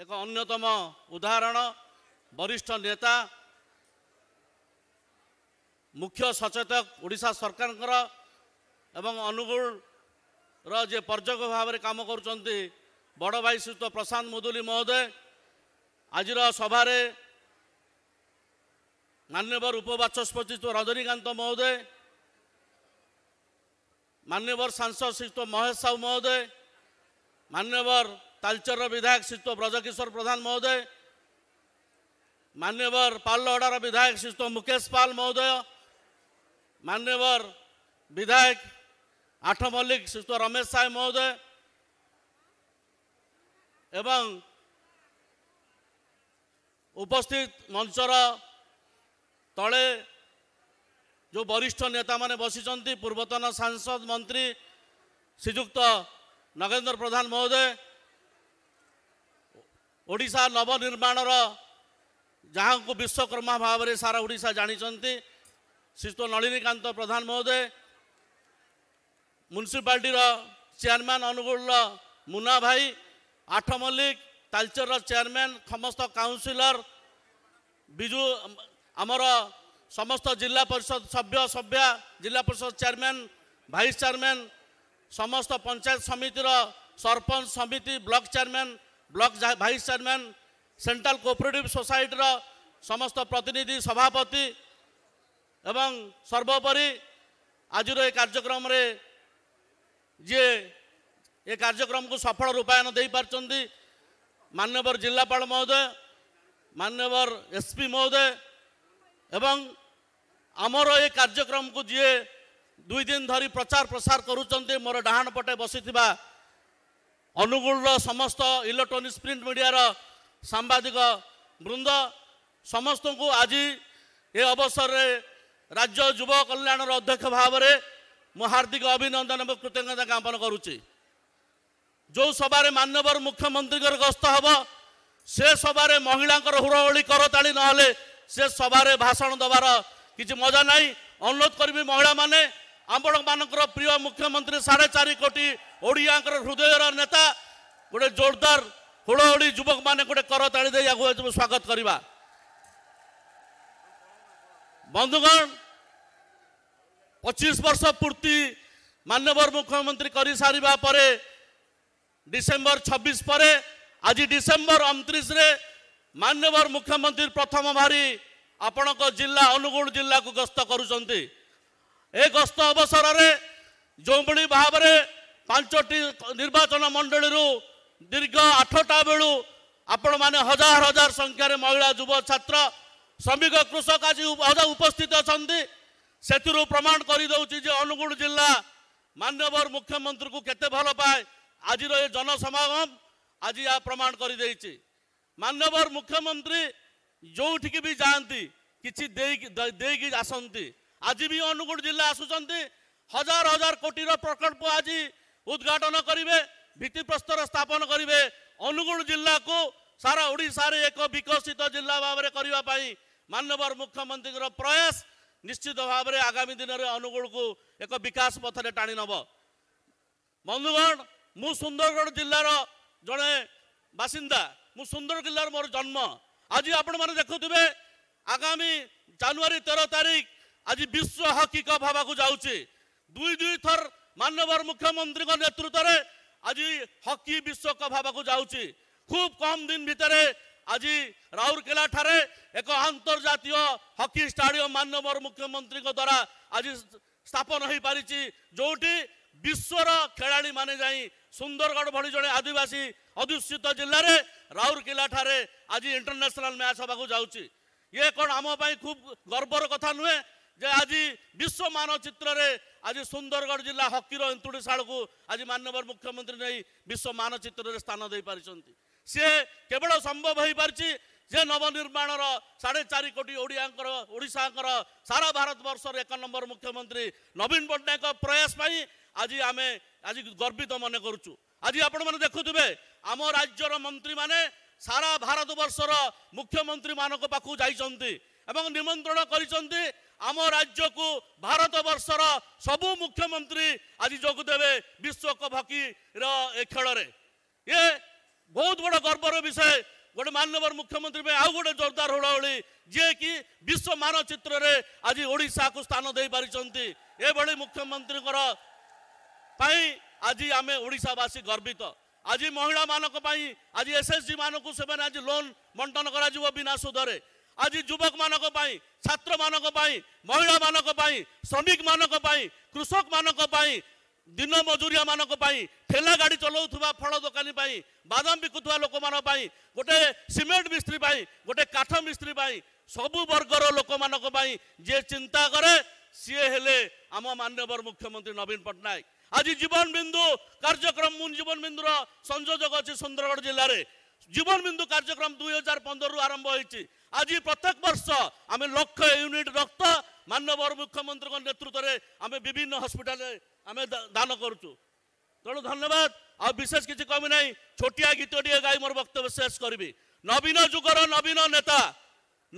ଏକ ଅନ୍ୟତମ ଉଦାହରଣ ବରିଷ୍ଠ ନେତା ମୁଖ୍ୟ ସଚେତକ ଓଡ଼ିଶା ସରକାରଙ୍କର ଏବଂ ଅନୁଗୁଳର ଯିଏ ପର୍ଯ୍ୟକ ଭାବରେ କାମ କରୁଛନ୍ତି ବଡ଼ ଭାଇ ଶ୍ରୀତ ପ୍ରଶାନ୍ତ ମୁଦୁଲି ମହୋଦୟ ଆଜିର ସଭାରେ ମାନ୍ୟବର ଉପବାଚସ୍ପତି ରଜନୀକାନ୍ତ ମହୋଦୟ ମାନ୍ୟବର ସାଂସଦ ଶ୍ରୀତ ମହେଶ ସାହୁ ମହୋଦୟ ମାନ୍ୟବର ତାଲଚରର ବିଧାୟକ ଶ୍ରୀଯୁକ୍ତ ବ୍ରଜକିଶୋର ପ୍ରଧାନ ମହୋଦୟ ମାନ୍ୟବର ପାଲଲହଡ଼ାର ବିଧାୟକ ଶ୍ରୀଯୁକ୍ତ ମୁକେଶ ପାଲ ମହୋଦୟ ମାନ୍ୟବର ବିଧାୟକ ଆଠ ମଲ୍ଲିକ ଶ୍ରୀଯୁକ୍ତ ରମେଶ ସାଏ ମହୋଦୟ ଏବଂ ଉପସ୍ଥିତ ମଞ୍ଚର ତଳେ ଯେଉଁ ବରିଷ୍ଠ ନେତାମାନେ ବସିଛନ୍ତି ପୂର୍ବତନ ସାଂସଦ ମନ୍ତ୍ରୀ ଶ୍ରୀଯୁକ୍ତ ନଗେନ୍ଦ୍ର ପ୍ରଧାନ ମହୋଦୟ ओडा नवनिर्माण र जहाँको विश्वकर्मा सारा भावा जाने श्री नलिनीकांत प्रधान महोदय म्युनिसिपाटर चेयरम्यान अनुगुल मुना भाई आठ मल्लिक तालचर चेयरम्यान समस्त काउनसिल विजु आमर समस्त जिल्ला परिषद सभ्य सभ्या जिल्ला परिषद चेयरम्यान भाइस चेयरम्यान समस्त पंचायत समिति र सरपञ्च समिति block chairman block vice chairman central cooperative society र समस्त प्रतिनिधि सभापति ए सर्वोपरि आज ए कार्यक्रम को सफल रूपयन पारिच मान्यवर जिल्लापा महोदय मान्यवर एसपी महोदय एवं कार्यक्रम को जिए दुई दिन धरि प्रचार प्रसार गर्ुन चाहिँ म डण पटे बसिति ଅନୁଗୁଳର ସମସ୍ତ ଇଲେକ୍ଟ୍ରୋନିକ୍ସ ପ୍ରିଣ୍ଟ ମିଡ଼ିଆର ସାମ୍ବାଦିକ ବୃନ୍ଦ ସମସ୍ତଙ୍କୁ ଆଜି ଏ ଅବସରରେ ରାଜ୍ୟ ଯୁବ କଲ୍ୟାଣର ଅଧ୍ୟକ୍ଷ ଭାବରେ ମୁଁ ହାର୍ଦ୍ଦିକ ଅଭିନନ୍ଦନ ଏବଂ କୃତଜ୍ଞତା ଜ୍ଞାପନ କରୁଛି ଯେଉଁ ସଭାରେ ମାନ୍ୟବର ମୁଖ୍ୟମନ୍ତ୍ରୀଙ୍କର ଗସ୍ତ ହେବ ସେ ସଭାରେ ମହିଳାଙ୍କର ହୁରହଳି କରତାଳି ନହେଲେ ସେ ସଭାରେ ଭାଷଣ ଦେବାର କିଛି ମଜା ନାହିଁ ଅନୁରୋଧ କରିବି ମହିଳାମାନେ आमा म प्रिय मुख्यमन्त्री साढे चारिोटिओडिया हृदयर नेता गए जुडी जुवक म ताडि या स्वागत गरेको बंधुगण पच्चिस वर्ष पूर्ति मान्यवर मुख्यमन्त्री गरिसके डिसेम्बर छब्बिस आज डिसेम्बर अनतिस मान्यवर मुख्यमंत्री प्रथम भारी आपणको जिल्ला अनुगुल जु गस्त गरुन्छ ଏ ଗସ୍ତ ଅବସରରେ ଯେଉଁଭଳି ଭାବରେ ପାଞ୍ଚଟି ନିର୍ବାଚନ ମଣ୍ଡଳୀରୁ ଦୀର୍ଘ ଆଠଟା ବେଳୁ ଆପଣମାନେ ହଜାର ହଜାର ସଂଖ୍ୟାରେ ମହିଳା ଯୁବ ଛାତ୍ର ଶ୍ରମିକ କୃଷକ ଆଜି ଉପସ୍ଥିତ ଅଛନ୍ତି ସେଥିରୁ ପ୍ରମାଣ କରିଦେଉଛି ଯେ ଅନୁଗୁଳ ଜିଲ୍ଲା ମାନ୍ୟବର ମୁଖ୍ୟମନ୍ତ୍ରୀଙ୍କୁ କେତେ ଭଲ ପାଏ ଆଜିର ଏ ଜନସମାଗମ ଆଜି ଏହା ପ୍ରମାଣ କରିଦେଇଛି ମାନ୍ୟବର ମୁଖ୍ୟମନ୍ତ୍ରୀ ଯେଉଁଠିକି ବି ଯାଆନ୍ତି କିଛି ଦେଇକି ଦେଇକି ଆସନ୍ତି ଆଜି ବି ଅନୁଗୁଳ ଜିଲ୍ଲା ଆସୁଛନ୍ତି ହଜାର ହଜାର କୋଟିର ପ୍ରକଳ୍ପ ଆଜି ଉଦ୍ଘାଟନ କରିବେ ଭିତ୍ତିପ୍ରସ୍ତର ସ୍ଥାପନ କରିବେ ଅନୁଗୁଳ ଜିଲ୍ଲାକୁ ସାରା ଓଡ଼ିଶାରେ ଏକ ବିକଶିତ ଜିଲ୍ଲା ଭାବରେ କରିବା ପାଇଁ ମାନ୍ୟବର ମୁଖ୍ୟମନ୍ତ୍ରୀଙ୍କର ପ୍ରୟାସ ନିଶ୍ଚିତ ଭାବରେ ଆଗାମୀ ଦିନରେ ଅନୁଗୁଳକୁ ଏକ ବିକାଶ ପଥରେ ଟାଣି ନେବ ବନ୍ଧୁଗଣ ମୁଁ ସୁନ୍ଦରଗଡ଼ ଜିଲ୍ଲାର ଜଣେ ବାସିନ୍ଦା ମୁଁ ସୁନ୍ଦରଗଡ଼ ଜିଲ୍ଲାର ମୋର ଜନ୍ମ ଆଜି ଆପଣମାନେ ଦେଖୁଥିବେ ଆଗାମୀ ଜାନୁଆରୀ ତେର ତାରିଖ আজি বিশ্ব हकीक भावाको যাচ্ছে দুই দুই থর मान्यवर মুখ্যমন্ত্রী নেতৃত্ব আজি হকি विश्वकप भावाको जाउँछ খুব কম দিন ভিতরে আজি রাউরকেলা ঠারে এক আন্তর্জাতীয় হকি স্টাডিয়ম মানবর মুখ্যমন্ত্রী দ্বারা আজি স্থাপন হয়ে পারিছি যেটি বিশ্বর খেলাড়ি মানে যাই সুন্দরগড় ভি জন আদিবাসী অধ্যুষিত জেলার রাউরকেলা ঠারে আজি ইন্টারন্যাশনাল ম্যাচ হওয়া যাচ্ছে ইয়ে কম আমি খুব গর্বর কথা নুহে आज विश्व मनचित् आज सुन्दरगढ जाकिन्तुडी साडको आज मान्व मुख्यमंत्री नै विश्व मनचित्व स्थान दि पारिन्छ सि केवल सम्भव है पारिचि जवनिर्माण र साढे चार कोडाको सारा भारत बर्ष एक नम्बर मुख्यमंत्री नवीन पट्टना प्रयास पनि आज आमे गर् मनकु आज आपुथ्यो आम राज्य र मन्त्री म सारा भारत बर्ष र मुख्यमन्त्री मकु ଏବଂ ନିମନ୍ତ୍ରଣ କରିଛନ୍ତି ଆମ ରାଜ୍ୟକୁ ଭାରତବର୍ଷର ସବୁ ମୁଖ୍ୟମନ୍ତ୍ରୀ ଆଜି ଯୋଗଦେବେ ବିଶ୍ୱକପ୍ ହକିର ଏ ଖେଳରେ ଇଏ ବହୁତ ବଡ଼ ଗର୍ବର ବିଷୟ ଗୋଟେ ମାନ୍ୟବର ମୁଖ୍ୟମନ୍ତ୍ରୀ ପାଇଁ ଆଉ ଗୋଟେ ଜୋରଦାର ହୁଳହୁଳି ଯିଏକି ବିଶ୍ୱ ମାନଚିତ୍ରରେ ଆଜି ଓଡ଼ିଶାକୁ ସ୍ଥାନ ଦେଇପାରିଛନ୍ତି ଏଭଳି ମୁଖ୍ୟମନ୍ତ୍ରୀଙ୍କର ପାଇଁ ଆଜି ଆମେ ଓଡ଼ିଶାବାସୀ ଗର୍ବିତ ଆଜି ମହିଳାମାନଙ୍କ ପାଇଁ ଆଜି ଏସ୍ଏସ୍ଜି ମାନଙ୍କୁ ସେମାନେ ଆଜି ଲୋନ୍ ବଣ୍ଟନ କରାଯିବ ବିନା ସୁଧରେ आज युवक म छात्र म महिला म श्रमिक म कृषक म ଦିନ ମଜୁରିଆମାନଙ୍କ ପାଇଁ ଠେଲା ଗାଡ଼ି ଚଲାଉଥିବା ଫଳ ଦୋକାନୀ ପାଇଁ ବାଦାମ ବିକୁଥିବା ଲୋକମାନଙ୍କ ପାଇଁ ଗୋଟେ ସିମେଣ୍ଟ ମିସ୍ତ୍ରୀ ପାଇଁ ଗୋଟେ କାଠ ମିସ୍ତ୍ରୀ ପାଇଁ ସବୁ ବର୍ଗର ଲୋକମାନଙ୍କ ପାଇଁ ଯିଏ ଚିନ୍ତା କରେ ସିଏ ହେଲେ ଆମ ମାନ୍ୟବର ମୁଖ୍ୟମନ୍ତ୍ରୀ ନବୀନ ପଟ୍ଟନାୟକ ଆଜି ଜୀବନ ବିନ୍ଦୁ କାର୍ଯ୍ୟକ୍ରମ ମୁଁ ଜୀବନ ବିନ୍ଦୁର ସଂଯୋଜକ ଅଛି ସୁନ୍ଦରଗଡ଼ ଜିଲ୍ଲାରେ ଜୀବନ ବିନ୍ଦୁ କାର୍ଯ୍ୟକ୍ରମ ଦୁଇ ହଜାର ପନ୍ଦରରୁ ଆରମ୍ଭ ହୋଇଛି আজি প্রত্যেক বর্ষ আমি লক্ষ ইউনিট রক্ত মানবর মুখ্যমন্ত্রী নেতৃত্বে আমি বিভিন্ন হসপিটাল আমি দান করছু তেমন ধন্যবাদ আশেষ কিছু কমি না ছোটিয়া গীতটিয়ে গাই মোর বক্তব্য শেষ করবি নবীন যুগর নবীন নেতা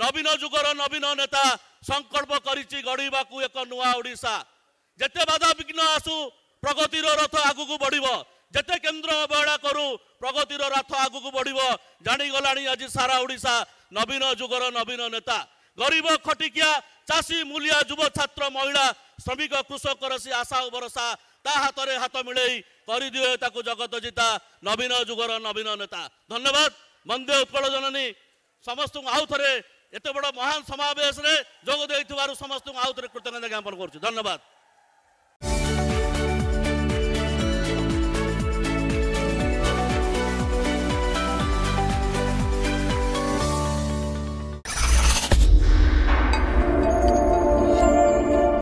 নবীন যুগর নবীন নেতা সংকল্প করেছি গড়া এক নূয়া ওড়শা যেতে বাধা বিঘ্ন আসু প্রগতির রথ আগুক বড় ଯେତେ କେନ୍ଦ୍ର ଅବହେଳା କରୁ ପ୍ରଗତିର ରଥ ଆଗକୁ ବଢ଼ିବ ଜାଣିଗଲାଣି ଆଜି ସାରା ଓଡ଼ିଶା ନବୀନ ଯୁଗର ନବୀନ ନେତା ଗରିବ ଖଟିକିଆ ଚାଷୀ ମୂଲିଆ ଯୁବ ଛାତ୍ର ମହିଳା ଶ୍ରମିକ କୃଷକର ସେ ଆଶା ଓ ଭରସା ତା ହାତରେ ହାତ ମିଳେଇ କରିଦିଏ ତାକୁ ଜଗତ ଜିତା ନବୀନ ଯୁଗର ନବୀନ ନେତା ଧନ୍ୟବାଦ ବନ୍ଦେ ଉତ୍କଳ ଜନନୀ ସମସ୍ତଙ୍କୁ ଆଉ ଥରେ ଏତେ ବଡ଼ ମହାନ ସମାବେଶରେ ଯୋଗ ଦେଇଥିବାରୁ ସମସ୍ତଙ୍କୁ ଆଉ ଥରେ କୃତଜ୍ଞତା ଜ୍ଞାପନ କରୁଛି ଧନ୍ୟବାଦ